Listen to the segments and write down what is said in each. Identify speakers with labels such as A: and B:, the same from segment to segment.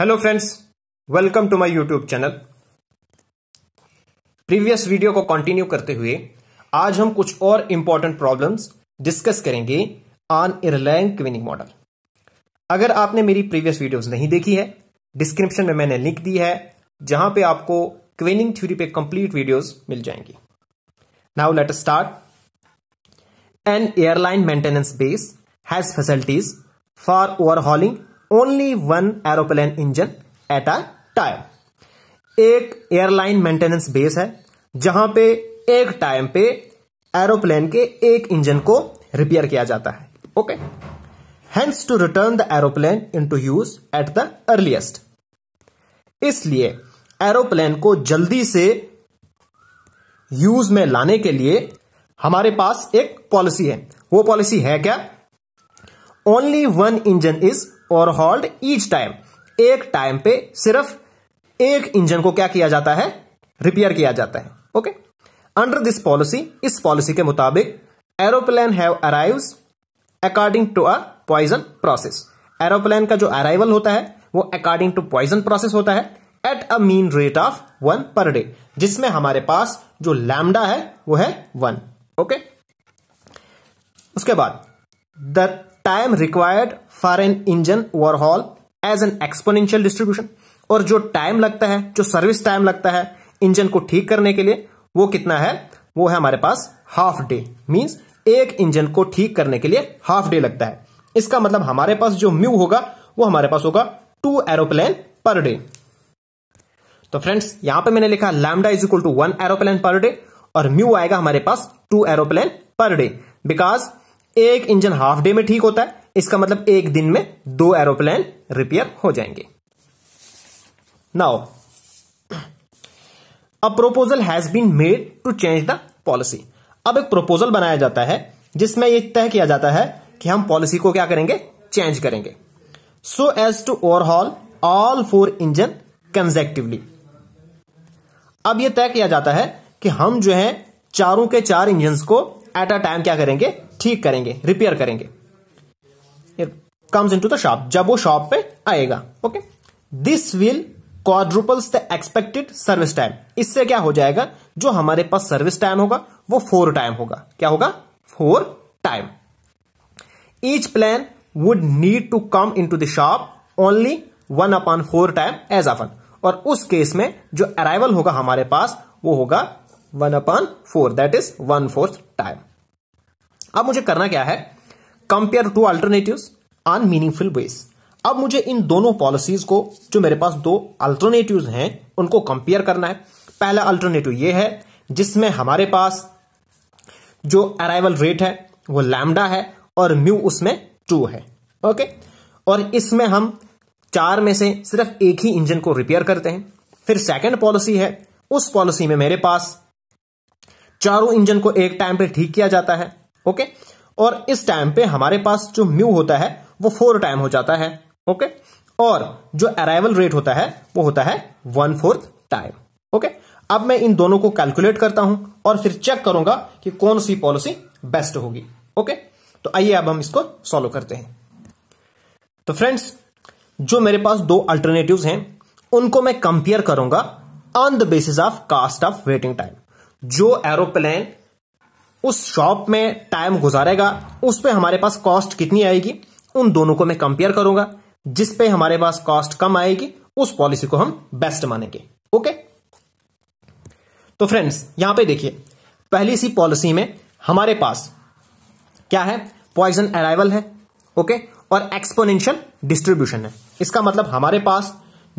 A: Hello friends welcome to my YouTube channel previous video को continue करते हुए आज हम कुछ और इंपॉर्टेंट प्रॉब्लम्स डिस्कस करेंगे ऑन एयरलाइन क्विनिंग मॉडल अगर आपने मेरी प्रीवियस वीडियोस नहीं देखी है डिस्क्रिप्शन में मैंने लिंक दी है जहां पे आपको क्विनिंग थ्योरी पे कंप्लीट वीडियोज मिल जाएंगी now let start an airline maintenance base has facilities for overhauling only one aeroplane engine at a time एक एयरलाइन मेंटेनेंस बेस है जहां पे एक टाइम पे एरोप्लेन के एक इंजन को रिपेयर किया जाता है okay hence to return the aeroplane into use at the earliest इसलिए एरोप्लेन को जल्दी से यूज में लाने के लिए हमारे पास एक पॉलिसी है वो पॉलिसी है क्या only one engine is overhauled each time एक टाइम पे सिर्फ एक इंजन को क्या किया जाता है रिपेयर किया जाता है ओके अंडर दिस पॉलिसी इस पॉलिसी के मुताबिक aeroplane have arrive according to a Poisson process aeroplane का जो अराइवल होता है वो अकॉर्डिंग टू पॉइजन प्रोसेस होता है at a mean rate of one per day जिसमें हमारे पास जो लैमडा है वो है वन ओके okay? उसके बाद the time required for an engine overhaul as an exponential distribution और जो टाइम लगता है जो सर्विस टाइम लगता है इंजन को ठीक करने के लिए वो कितना है वो है हमारे पास हाफ डे मीन्स एक इंजन को ठीक करने के लिए हाफ डे लगता है इसका मतलब हमारे पास जो म्यू होगा वो हमारे पास होगा टू एरोप्लेन पर डे तो फ्रेंड्स यहां पे मैंने लिखा lambda is equal to one aeroplane per day और म्यू आएगा हमारे पास two aeroplane per day because एक इंजन हाफ डे में ठीक होता है इसका मतलब एक दिन में दो एरोप्लेन रिपेयर हो जाएंगे now a proposal has been made to change the policy अब एक प्रोपोजल बनाया जाता है जिसमें यह तय किया जाता है कि हम पॉलिसी को क्या करेंगे चेंज करेंगे so as to overhaul all four engine conjunctively अब यह तय किया जाता है कि हम जो है चारों के चार इंजन को एट अ टाइम क्या करेंगे ठीक करेंगे रिपेयर करेंगे comes into the shop जब वो शॉप पे आएगा okay this will quadruples the expected service time इससे क्या हो जाएगा जो हमारे पास सर्विस टाइम होगा वो फोर टाइम होगा क्या होगा four time each plane would need to come into the shop only one upon four time as often और उस केस में जो अराइवल होगा हमारे पास वो होगा one upon four that is one fourth time अब मुझे करना क्या है compare to alternative on meaningful base अब मुझे इन दोनों पॉलिसीज को जो मेरे पास दो अल्टरनेटिव हैं उनको कंपेयर करना है पहला अल्टरनेटिव ये है जिसमें हमारे पास जो अराइवल रेट है वो लैमडा है और म्यू उसमें टू है ओके और इसमें हम चार में से सिर्फ एक ही इंजन को रिपेयर करते हैं फिर सेकंड पॉलिसी है उस पॉलिसी में मेरे पास चारों इंजन को एक टाइम पे ठीक किया जाता है ओके और इस टाइम पे हमारे पास जो म्यू होता है वो फोर टाइम हो जाता है ओके और जो अराइवल रेट होता है वो होता है वन फोर्थ टाइम ओके अब मैं इन दोनों को कैलकुलेट करता हूं और फिर चेक करूंगा कि कौन सी पॉलिसी बेस्ट होगी ओके तो आइए अब हम इसको सॉल्व करते हैं तो फ्रेंड्स जो मेरे पास दो अल्टरनेटिव्स हैं उनको मैं कंपेयर करूंगा on the basis of cost of waiting time जो एरोप्लेन उस शॉप में टाइम गुजारेगा उस पर हमारे पास कॉस्ट कितनी आएगी उन दोनों को मैं कंपेयर करूंगा जिस पे हमारे पास कॉस्ट कम आएगी उस पॉलिसी को हम बेस्ट मानेंगे ओके तो फ्रेंड्स यहां पे देखिए पहली सी पॉलिसी में हमारे पास क्या है पॉइजन अराइवल है ओके और एक्सपोनेंशियल डिस्ट्रीब्यूशन है इसका मतलब हमारे पास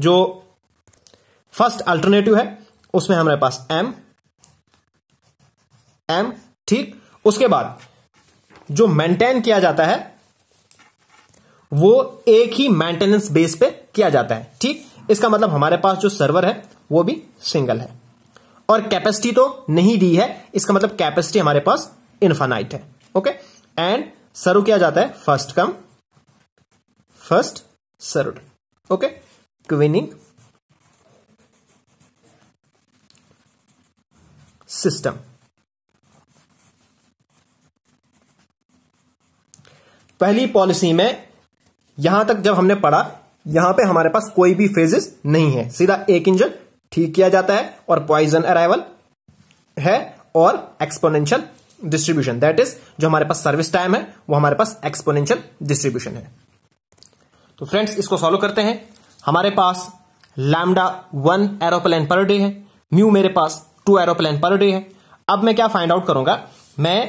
A: जो फर्स्ट अल्टरनेटिव है उसमें हमारे पास एम एम ठीक उसके बाद जो मेंटेन किया जाता है वो एक ही मेंटेनेंस बेस पे किया जाता है ठीक इसका मतलब हमारे पास जो सर्वर है वो भी सिंगल है और कैपेसिटी तो नहीं दी है इसका मतलब कैपेसिटी हमारे पास इन्फानाइट है ओके एंड सर्व किया जाता है first come first serve okay queuing system पहली पॉलिसी में यहां तक जब हमने पढ़ा यहां पे हमारे पास कोई भी फेजेस नहीं है सीधा एक इंजन ठीक किया जाता है और पॉइजन अराइवल है और एक्सपोनेंशियल डिस्ट्रीब्यूशन दैट इज जो हमारे पास सर्विस टाइम है वो हमारे पास एक्सपोनेंशियल डिस्ट्रीब्यूशन है तो फ्रेंड्स इसको सॉल्व करते हैं हमारे पास lambda one aeroplane per day है म्यू मेरे पास टू एरोप्लेन पर डे है अब मैं क्या फाइंड आउट करूंगा मैं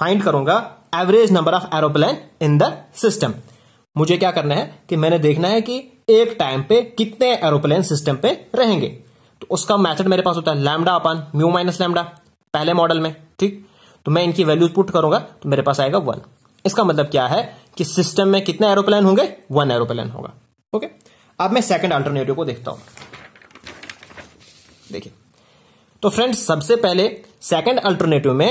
A: फाइंड करूंगा average number of aeroplane in the system मुझे क्या करना है कि मैंने देखना है कि एक टाइम पे कितने एरोप्लेन सिस्टम पे रहेंगे तो उसका मैथड मेरे पास होता है lambda upon mu minus lambda पहले मॉडल में ठीक तो मैं इनकी वैल्यूज पुट करूंगा तो मेरे पास आएगा वन इसका मतलब क्या है कि सिस्टम में कितने एरोप्लेन होंगे वन एरोप्लेन होगा ओके अब मैं सेकेंड अल्टरनेटिव को देखता हूं देखिए तो फ्रेंड्स सबसे पहले सेकेंड अल्टरनेटिव में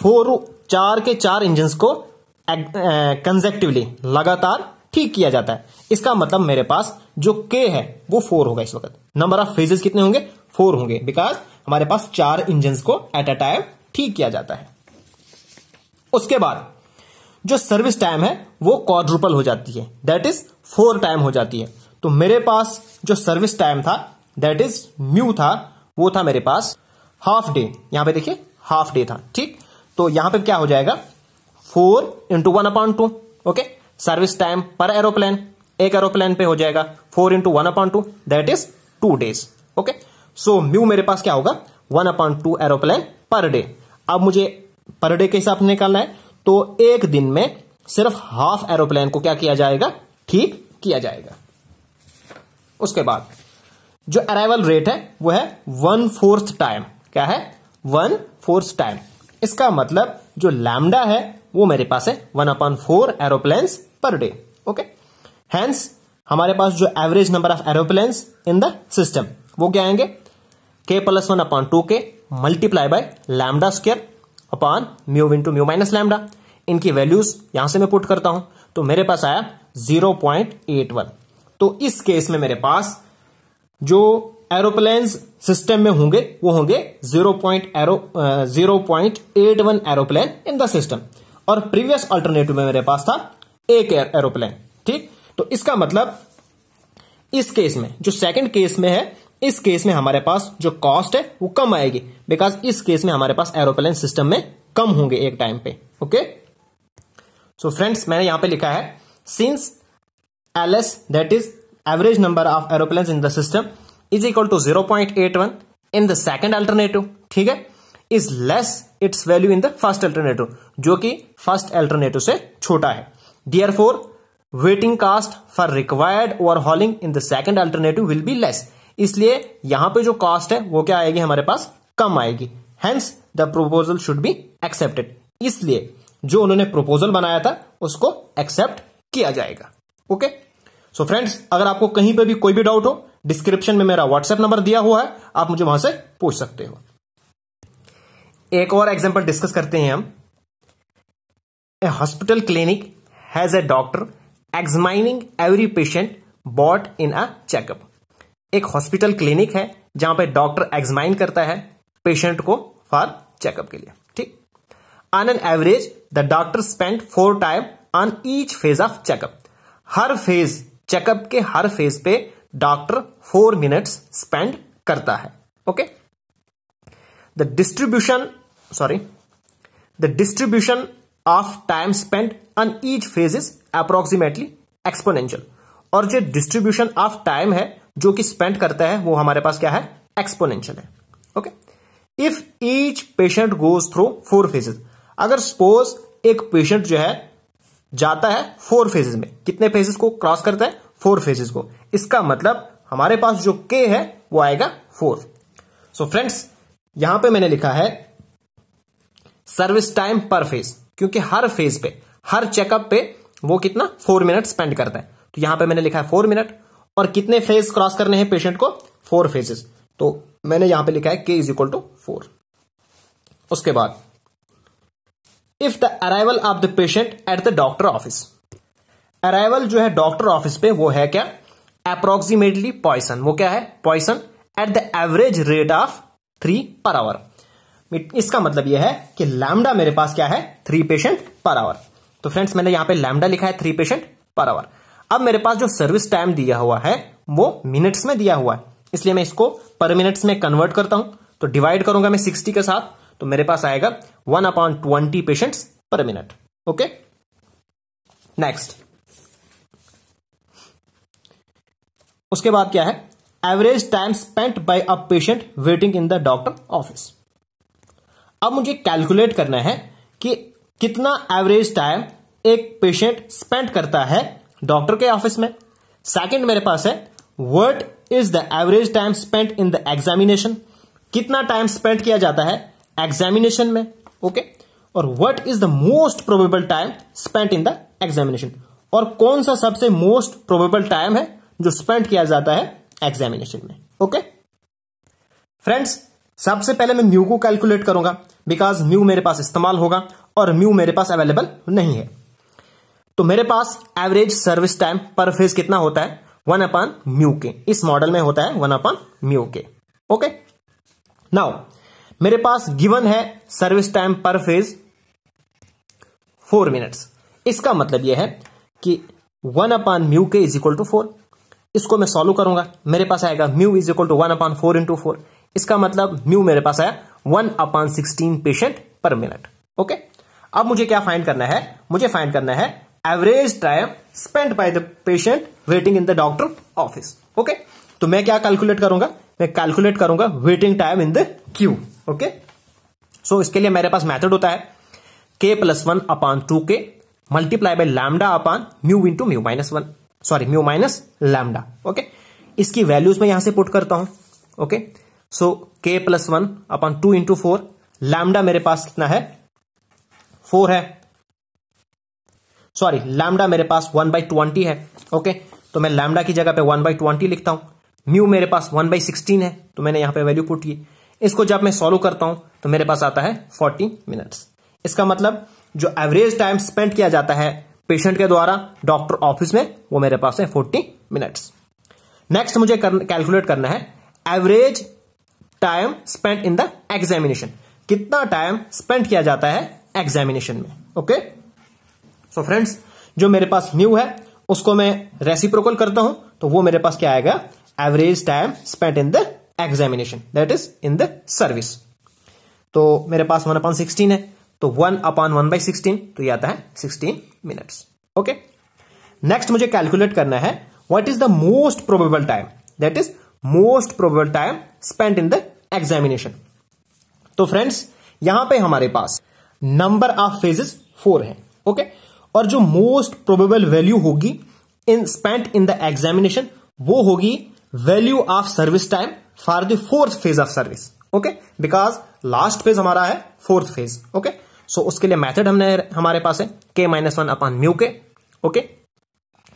A: फोर चार के चार इंजन को कंजेक्टिवली लगातार ठीक किया जाता है इसका मतलब मेरे पास जो के है वो फोर होगा इस वक्त नंबर ऑफ फेजेस कितने होंगे फोर होंगे बिकॉज हमारे पास चार इंजन को एट अ टाइम ठीक किया जाता है उसके बाद जो सर्विस टाइम है वो क्वाड्रुपल हो जाती है दैट इज फोर टाइम हो जाती है तो मेरे पास जो सर्विस टाइम था दैट इज म्यू था वो था मेरे पास हाफ डे यहां पे देखिए हाफ डे था ठीक तो यहां पे क्या हो जाएगा four into one upon two okay service time per aeroplane एक एरोप्लेन पे हो जाएगा four into one upon two that is two days okay so mu मेरे पास क्या होगा one upon two aeroplane per day अब मुझे पर डे के हिसाब से निकालना है तो एक दिन में सिर्फ हाफ एरोप्लेन को क्या किया जाएगा ठीक किया जाएगा उसके बाद जो अराइवल रेट है वो है वन फोर्थ टाइम क्या है वन फोर्थ टाइम इसका मतलब जो लैमडा है वो मेरे पास है one upon four aeroplane per day okay hence हमारे पास जो average number of aeroplane in the system वो क्या आएंगे K plus one upon two K multiply by lambda square upon mu into mu minus lambda इनकी values यहां से मैं पुट करता हूं तो मेरे पास आया 0.81 तो इस केस में मेरे पास जो एरोप्लेन सिस्टम में होंगे वो होंगे जीरो पॉइंट एरो zero point eight one aeroplane in the system और प्रीवियस अल्टरनेटिव में मेरे पास था एक एरोप्लेन ठीक तो इसका मतलब इस केस में जो सेकंड केस में है इस केस में हमारे पास जो कॉस्ट है वो कम आएगी बिकॉज इस केस में हमारे पास एरोप्लेन सिस्टम में कम होंगे एक टाइम पे ओके सो फ्रेंड्स मैंने यहां पे लिखा है since L S that is average number of aeroplane in the system is equal to zero point eight one in the second alternative ठीक है is less its value in the first alternative जो कि first alternative से छोटा है therefore waiting cost for required overhauling in the second alternative will be less इसलिए यहां पे जो कॉस्ट है वो क्या आएगी हमारे पास कम आएगी hence the proposal should be accepted इसलिए जो उन्होंने प्रोपोजल बनाया था उसको एक्सेप्ट किया जाएगा ओके सो फ्रेंड्स अगर आपको कहीं पर भी कोई भी डाउट हो डिस्क्रिप्शन में मेरा व्हाट्सएप नंबर दिया हुआ है आप मुझे वहां से पूछ सकते हो एक और एग्जाम्पल डिस्कस करते हैं हम a hospital clinic has a doctor examining every patient brought in a checkup एक हॉस्पिटल क्लिनिक है जहां पे डॉक्टर एग्जामाइन करता है पेशेंट को फॉर चेकअप के लिए ठीक on an average the doctor spend four time on each phase of checkup हर फेज चेकअप के हर फेज पे डॉक्टर फोर मिनट्स स्पेंड करता है okay the distribution sorry the distribution of time spend on each phase is approximately exponential और जो distribution of time है जो कि स्पेंड करता है वो हमारे पास क्या है एक्सपोनेंशियल है okay if each patient goes through four phases अगर सपोज एक पेशेंट जो है जाता है फोर फेजेस में कितने फेजेस को क्रॉस करता है फोर फेजेस को इसका मतलब हमारे पास जो के है वो आएगा फोर सो फ्रेंड्स यहां पे मैंने लिखा है सर्विस टाइम पर फेज क्योंकि हर फेज पे हर चेकअप पे वो कितना फोर मिनट स्पेंड करता है तो यहां पे मैंने लिखा है फोर मिनट और कितने फेज क्रॉस करने हैं पेशेंट को फोर फेजेस तो मैंने यहां पे लिखा है के इज इक्वल टू फोर उसके बाद if the arrival of the patient at the doctor office arrival जो है डॉक्टर ऑफिस पे वो है क्या अप्रोक्सीमेटली पॉइसन वो क्या है Poisson at the average rate of three per hour इसका मतलब यह है कि लैमडा मेरे पास क्या है थ्री पेशेंट पर आवर तो फ्रेंड्स मैंने यहां पे लैमडा लिखा है थ्री पेशेंट पर आवर अब मेरे पास जो सर्विस टाइम दिया हुआ है वो मिनट्स में दिया हुआ है इसलिए मैं इसको पर मिनट्स में कन्वर्ट करता हूं तो डिवाइड करूंगा मैं सिक्सटी के साथ तो मेरे पास आएगा one upon twenty patients per minute okay next उसके बाद क्या है average time spent by a patient waiting in the doctor office अब मुझे कैलकुलेट करना है कि कितना एवरेज टाइम एक पेशेंट स्पेंड करता है डॉक्टर के ऑफिस में सेकंड मेरे पास है what is the average time spent in the examination कितना टाइम स्पेंड किया जाता है एग्जामिनेशन में ओके okay? और what is the most probable time spent in the examination और कौन सा सबसे मोस्ट प्रोबेबल टाइम है जो स्पेंड किया जाता है एग्जामिनेशन में ओके फ्रेंड्स सबसे पहले मैं म्यू को कैलकुलेट करूंगा बिकॉज म्यू मेरे पास इस्तेमाल होगा और म्यू मेरे पास अवेलेबल नहीं है तो मेरे पास average service time per phase कितना होता है वन अपान म्यू के इस मॉडल में होता है one upon mu K okay now मेरे पास गिवन है service time per phase four minutes इसका मतलब यह है कि one upon mu K is equal to four इसको मैं सॉल्व करूंगा मेरे पास आएगा mu is equal to one upon four into four इसका मतलब म्यू मेरे पास आया one upon sixteen patient per minute okay अब मुझे क्या फाइंड करना है मुझे फाइंड करना है average time spend by the patient waiting in the doctor office okay तो मैं क्या कैलकुलेट करूंगा मैं कैलकुलेट करूंगा waiting time in the queue okay so इसके लिए मेरे पास मैथड होता है K plus one upon two K multiply by lambda upon mu into mu minus one sorry mu minus lambda okay इसकी वैल्यूज में यहां से पुट करता हूं okay so K plus one upon two into four lambda मेरे पास कितना है फोर है सॉरी लैमडा मेरे पास वन बाई ट्वेंटी है ओके okay? तो मैं लैमडा की जगह पे वन बाई ट्वेंटी लिखता हूं म्यू मेरे पास वन बाई सिक्सटीन है तो मैंने यहां पे वैल्यू पुट की इसको जब मैं सॉल्व करता हूं तो मेरे पास आता है फोर्टी मिनट्स इसका मतलब जो एवरेज टाइम स्पेंड किया जाता है पेशेंट के द्वारा डॉक्टर ऑफिस में वो मेरे पास है फोर्टी मिनट्स नेक्स्ट मुझे कैलकुलेट करना है average time spend in the examination कितना टाइम स्पेंड किया जाता है एग्जामिनेशन में ओके सो फ्रेंड्स जो मेरे पास न्यू है उसको मैं रेसिप्रोकल करता हूं तो वो मेरे पास क्या आएगा average time spend in the examination that is in the service तो मेरे पास वन अपॉन सिक्सटीन है तो one upon one by sixteen तो यह आता है सिक्सटीन मिनट्स ओके नेक्स्ट मुझे कैलकुलेट करना है what is the most probable time that is most probable time spend in the examination तो फ्रेंड्स यहां पे हमारे पास नंबर ऑफ फेजेस फोर है ओके okay? और जो मोस्ट प्रोबेबल वैल्यू होगी in spent in the examination वो होगी value of service time for the fourth phase of service okay because last phase हमारा है fourth phase okay okay? So so, उसके लिए मैथड हमने हमारे पास है K minus one upon mu K okay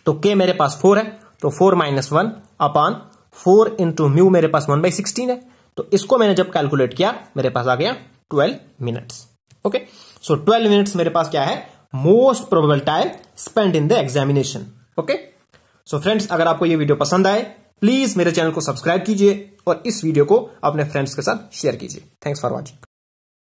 A: तो के मेरे पास फोर है तो four minus one upon four into mu मेरे पास वन बाई सिक्सटीन है तो इसको मैंने जब कैलकुलेट किया मेरे पास आ गया twelve minutes okay so twelve minutes मेरे पास क्या है most probable time spend in the examination okay so friends अगर आपको ये वीडियो पसंद आए प्लीज मेरे चैनल को सब्सक्राइब कीजिए और इस वीडियो को अपने फ्रेंड्स के साथ शेयर कीजिए थैंक्स फॉर वॉचिंग